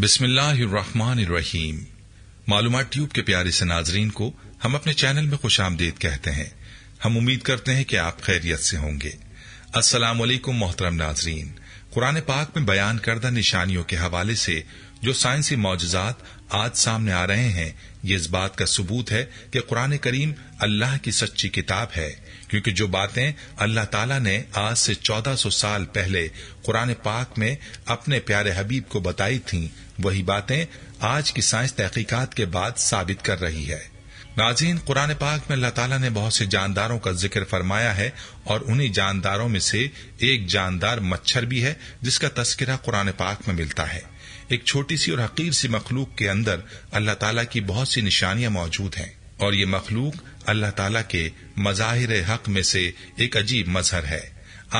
बिस्मिल्लाम मालूम ट्यूब के प्यारे से नाजरीन को हम अपने चैनल में खुश आमदेद कहते हैं हम उम्मीद करते हैं कि आप खैरियत से होंगे असलम मोहतरम नाजरीन कुरान पाक में बयान करदा निशानियों के हवाले से जो साइंसी मोजात आज सामने आ रहे हैं ये इस बात का सबूत है कि कुरान करीम अल्लाह की सच्ची किताब है क्योंकि जो बातें अल्लाह ताला ने आज से 1400 साल पहले कुरान पाक में अपने प्यारे हबीब को बताई थीं वही बातें आज की साइंस तहकीकात के बाद साबित कर रही है नाजीन कुरान पाक में अल्लाह ताला ने बहुत से जानदारों का जिक्र फरमाया है और उन्हीं जानदारों में से एक जानदार मच्छर भी है जिसका तस्करा कुरान पाक में मिलता है एक छोटी सी और हकीर सी मखलूक के अंदर अल्लाह ताला की बहुत सी निशानियां मौजूद हैं और ये मखलूक अल्लाह तला के मज़ाहिर हक में से एक अजीब मजहर है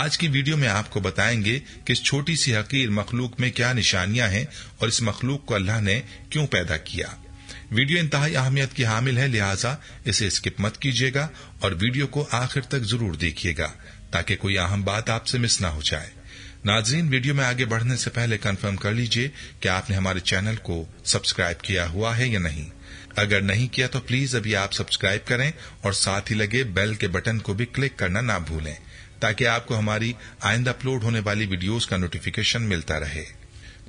आज की वीडियो में आपको बताएंगे कि इस छोटी सी हकीर मखलूक में क्या निशानियां हैं और इस मखलूक को अल्लाह ने क्यों पैदा किया वीडियो इंतहा अहमियत की हामिल है लिहाजा इसे स्किप मत कीजिएगा और वीडियो को आखिर तक जरूर देखिएगा ताकि कोई अहम बात आपसे मिस न हो जाए नाजरीन वीडियो में आगे बढ़ने से पहले कंफर्म कर लीजिए कि आपने हमारे चैनल को सब्सक्राइब किया हुआ है या नहीं अगर नहीं किया तो प्लीज अभी आप सब्सक्राइब करें और साथ ही लगे बेल के बटन को भी क्लिक करना ना भूलें ताकि आपको हमारी आइंदा अपलोड होने वाली वीडियोस का नोटिफिकेशन मिलता रहे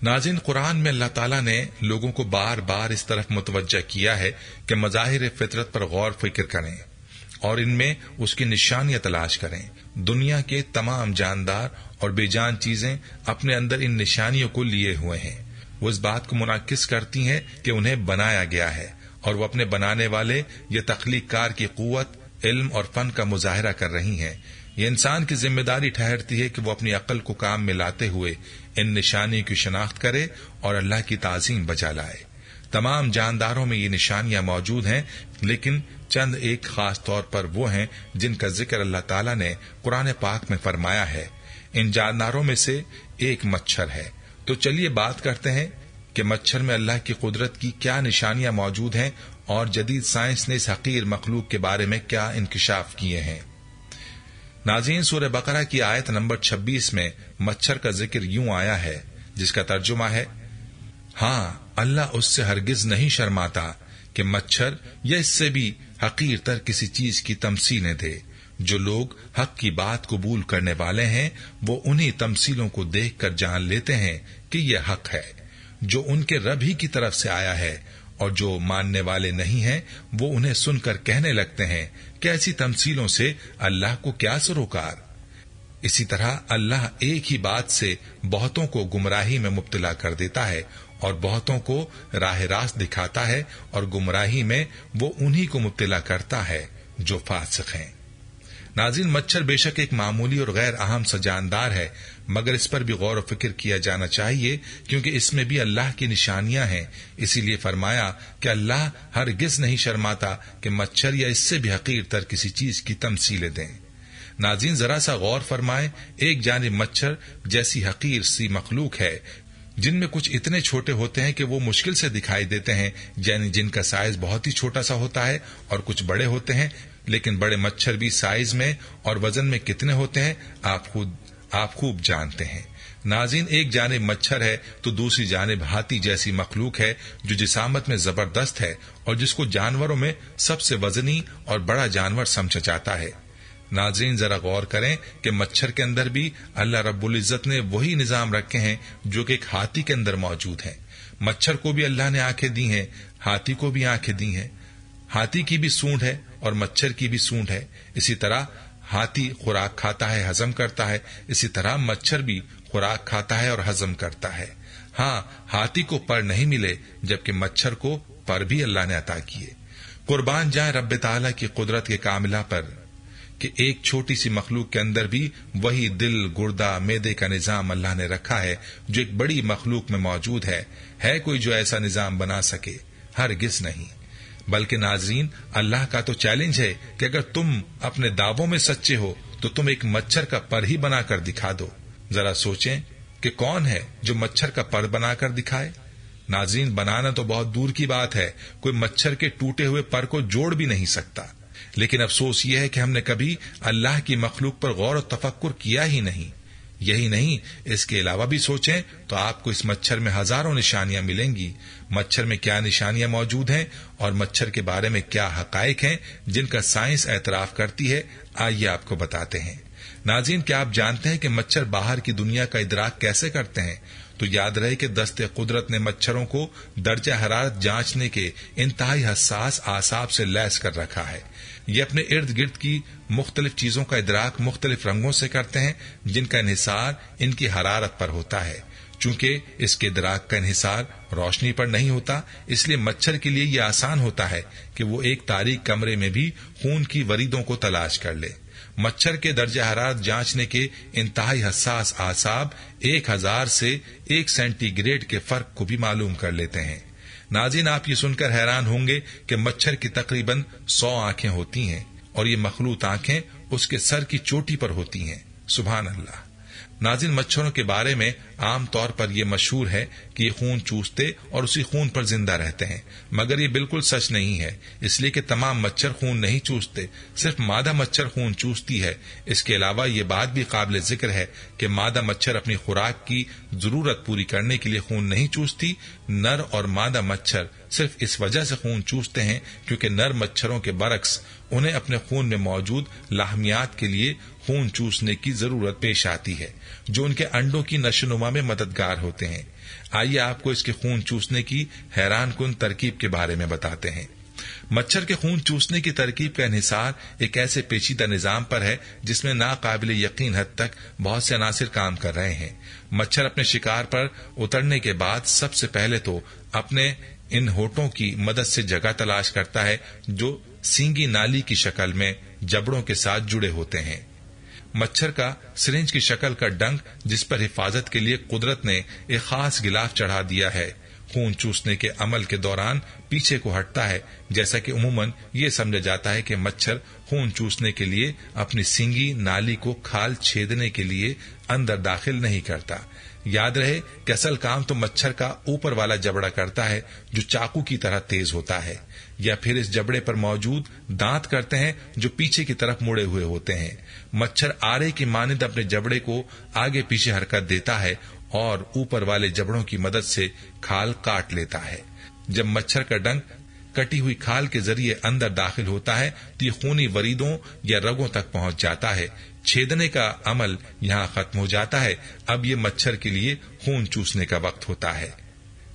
नाजिन कुरान में अल्लाह ताला ने लोगों को बार बार इस तरफ मुतवजह किया है कि मजाहिर फितरत पर गौर फिक्र करें और इनमें उसकी निशानियां तलाश करें दुनिया के तमाम जानदार और बेजान चीजें अपने अंदर इन निशानियों को लिए हुए हैं वो इस बात को मुनाकिस करती हैं कि उन्हें बनाया गया है और वो अपने बनाने वाले या तख्लीकार की कुत इल्म और फन का मुजाहरा कर रही हैं ये इंसान की जिम्मेदारी ठहरती है कि वो अपनी अकल को काम में लाते हुए इन निशानियों की शनाख्त करे और अल्लाह की ताजीम बचा लाए तमाम जानदारों में ये निशानियां मौजूद हैं लेकिन चंद एक खास तौर पर वो हैं जिनका जिक्र अल्लाह ताला ने कुरान पाक में फरमाया है इन जानदारों में से एक मच्छर है तो चलिए बात करते हैं कि मच्छर में अल्लाह की कुदरत की क्या निशानियां मौजूद हैं और जदीद साइंस ने इस हकीर मखलूक के बारे में क्या इंकशाफ किए हैं नाजीन सूर्य बकरा की आयत नंबर छब्बीस में मच्छर का जिक्र यूं आया है जिसका तर्जुमा है हाँ अल्लाह उससे हरगिज नहीं शर्माता कि मच्छर या इससे भी हकीर तर किसी चीज की तमसीलें दे जो लोग हक की बात कबूल करने वाले हैं वो उन्हीं तमसीलों को देख कर जान लेते हैं कि यह हक है जो उनके रब ही की तरफ से आया है और जो मानने वाले नहीं हैं वो उन्हें सुनकर कहने लगते हैं कि ऐसी तमसीलों से अल्लाह को क्या सरोकार इसी तरह अल्लाह एक ही बात से बहुतों को गुमराही में मुब्तला कर देता है और बहुतों को राह रास्त दिखाता है और गुमराही में वो उन्हीं को मुब्तला करता है जो फासिक हैं नाजिन मच्छर बेशक एक मामूली और गैर अहम सजानदार है मगर इस पर भी गौर और फिक्र किया जाना चाहिए क्योंकि इसमें भी अल्लाह की निशानियां हैं इसीलिए फरमाया कि अल्लाह हर गिज नहीं शर्माता कि मच्छर या इससे भी हकीर तर किसी चीज की तमसीलें दें नाजीन जरा सा गौर फरमाए एक जाने मच्छर जैसी हकीर सी मखलूक है जिनमें कुछ इतने छोटे होते हैं कि वो मुश्किल से दिखाई देते हैं यानी जिनका साइज बहुत ही छोटा सा होता है और कुछ बड़े होते हैं लेकिन बड़े मच्छर भी साइज में और वजन में कितने होते हैं आप खुद आप खूब जानते हैं नाजिन एक जानेब मच्छर है तो दूसरी जानब हाथी जैसी मखलूक है जो जिसामत में जबरदस्त है और जिसको जानवरों में सबसे वजनी और बड़ा जानवर समझा जाता है नाजरीन जरा गौर करें कि मच्छर के अंदर भी अल्लाह रब्बुल इज़्ज़त ने वही निज़ाम रखे हैं जो कि एक हाथी के अंदर मौजूद है मच्छर को भी अल्लाह ने आंखें दी हैं हाथी को भी आंखें दी हैं हाथी की भी सूंढ है और मच्छर की भी सूंढ है इसी तरह हाथी खुराक खाता है हजम करता है इसी तरह मच्छर भी खुराक खाता है और हजम करता है हाँ हाथी को पर नहीं मिले जबकि मच्छर को पर भी अल्लाह ने अता किए कुर्बान जाए रब ताला की कुदरत के कामिला पर कि एक छोटी सी मखलूक के अंदर भी वही दिल गुर्दा मेदे का निज़ाम अल्लाह ने रखा है जो एक बड़ी मखलूक में मौजूद है है कोई जो ऐसा निज़ाम बना सके हर हरगिज नहीं बल्कि नाजरीन अल्लाह का तो चैलेंज है कि अगर तुम अपने दावों में सच्चे हो तो तुम एक मच्छर का पर ही बनाकर दिखा दो जरा सोचें कि कौन है जो मच्छर का पर बनाकर दिखाए नाजरीन बनाना तो बहुत दूर की बात है कोई मच्छर के टूटे हुए पर को जोड़ भी नहीं सकता लेकिन अफसोस यह है कि हमने कभी अल्लाह की मखलूक पर गौर और तफक्र किया ही नहीं यही नहीं इसके अलावा भी सोचें तो आपको इस मच्छर में हजारों निशानियां मिलेंगी मच्छर में क्या निशानियां मौजूद हैं और मच्छर के बारे में क्या हकायक हैं जिनका साइंस एतराफ करती है आइए आपको बताते हैं नाजीन क्या आप जानते हैं कि मच्छर बाहर की दुनिया का इदराक कैसे करते हैं तो याद रहे कि दस्ते कुदरत ने मच्छरों को दर्जा हरारत जांचने के इंतहाई हसास आसाब से लैस कर रखा है ये अपने इर्द गिर्द की मुख्तलिफ चीजों का इदराक मुख्तलिफ रंगों से करते हैं जिनका इहिसार इनकी हरारत पर होता है चूंकि इसके दराक का इहिसार रोशनी पर नहीं होता इसलिए मच्छर के लिए यह आसान होता है कि वो एक तारीख कमरे में भी खून की वरीदों को तलाश कर ले मच्छर के दर्ज हरार जांचने के इंतहाई हसास आसाब एक हजार से एक सेंटीग्रेड के फर्क को भी मालूम कर लेते हैं नाजिन आप ये सुनकर हैरान होंगे कि मच्छर की तकरीबन सौ आंखें होती हैं और ये मखलूत आंखें उसके सर की चोटी पर होती हैं सुबह अल्लाह नाजिन मच्छरों के बारे में आमतौर पर यह मशहूर है कि ये खून चूसते और उसी खून पर जिंदा रहते हैं मगर ये बिल्कुल सच नहीं है इसलिए कि तमाम मच्छर खून नहीं चूसते सिर्फ मादा मच्छर खून चूसती है इसके अलावा ये बात भी काबिल जिक्र है कि मादा मच्छर अपनी खुराक की जरूरत पूरी करने के लिए खून नहीं चूसती नर और मादा मच्छर सिर्फ इस वजह से खून चूसते हैं क्योंकि नर मच्छरों के बरक्स उन्हें अपने खून में मौजूद लाहमियात के लिए खून चूसने की जरूरत पेश आती है जो उनके अंडों की नशोनुमा में मददगार होते हैं आइए आपको इसके खून चूसने की हैरान कन तरकीब के बारे में बताते हैं मच्छर के खून चूसने की तरकीब का इहिसार एक ऐसे पेचीदा निज़ाम पर है जिसमें नाकाबिल यकीन हद तक बहुत से अनासर काम कर रहे हैं मच्छर अपने शिकार पर उतरने के बाद सबसे पहले तो अपने इन होठों की मदद से जगह तलाश करता है जो सींगी नाली की शक्ल में जबड़ों के साथ जुड़े होते हैं मच्छर का सिरिंज की शक्ल का डंक जिस पर हिफाजत के लिए कुदरत ने एक खास गिलाफ चढ़ा दिया है खून चूसने के अमल के दौरान पीछे को हटता है जैसा कि उमूमन ये समझा जाता है कि मच्छर खून चूसने के लिए अपनी सिंगी नाली को खाल छेदने के लिए अंदर दाखिल नहीं करता याद रहे कि असल काम तो मच्छर का ऊपर वाला जबड़ा करता है जो चाकू की तरह तेज होता है या फिर इस जबड़े पर मौजूद दांत करते हैं जो पीछे की तरफ मुड़े हुए होते हैं मच्छर आरे की मानद अपने जबड़े को आगे पीछे हरकत देता है और ऊपर वाले जबड़ों की मदद से खाल काट लेता है जब मच्छर का डंक कटी हुई खाल के जरिए अंदर दाखिल होता है तो ये खूनी वरीदों या रगों तक पहुंच जाता है छेदने का अमल यहाँ खत्म हो जाता है अब ये मच्छर के लिए खून चूसने का वक्त होता है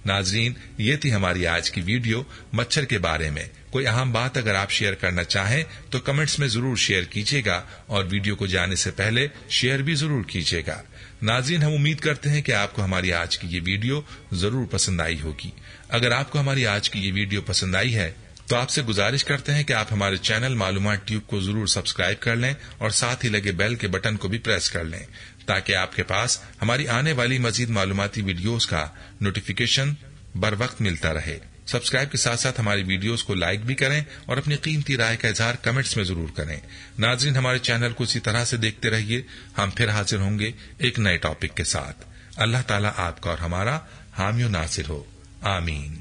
नाजरीन ये थी हमारी आज की वीडियो मच्छर के बारे में कोई अहम बात अगर आप शेयर करना चाहें तो कमेंट्स में जरूर शेयर कीजिएगा और वीडियो को जाने से पहले शेयर भी जरूर कीजिएगा नाजीन हम उम्मीद करते हैं कि आपको हमारी आज की ये वीडियो जरूर पसंद आई होगी अगर आपको हमारी आज की ये वीडियो पसंद आई है तो आपसे गुजारिश करते हैं कि आप हमारे चैनल मालूम ट्यूब को जरूर सब्सक्राइब कर लें और साथ ही लगे बेल के बटन को भी प्रेस कर लें ताकि आपके पास हमारी आने वाली मजीद मालूमती वीडियोज का नोटिफिकेशन बर वक्त मिलता रहे सब्सक्राइब के साथ साथ हमारी वीडियोस को लाइक भी करें और अपनी कीमती राय का इजहार कमेंट्स में जरूर करें नाजरीन हमारे चैनल को इसी तरह से देखते रहिए हम फिर हाजिर होंगे एक नए टॉपिक के साथ अल्लाह ताला आपका और हमारा हामियो नासिर हो आमीन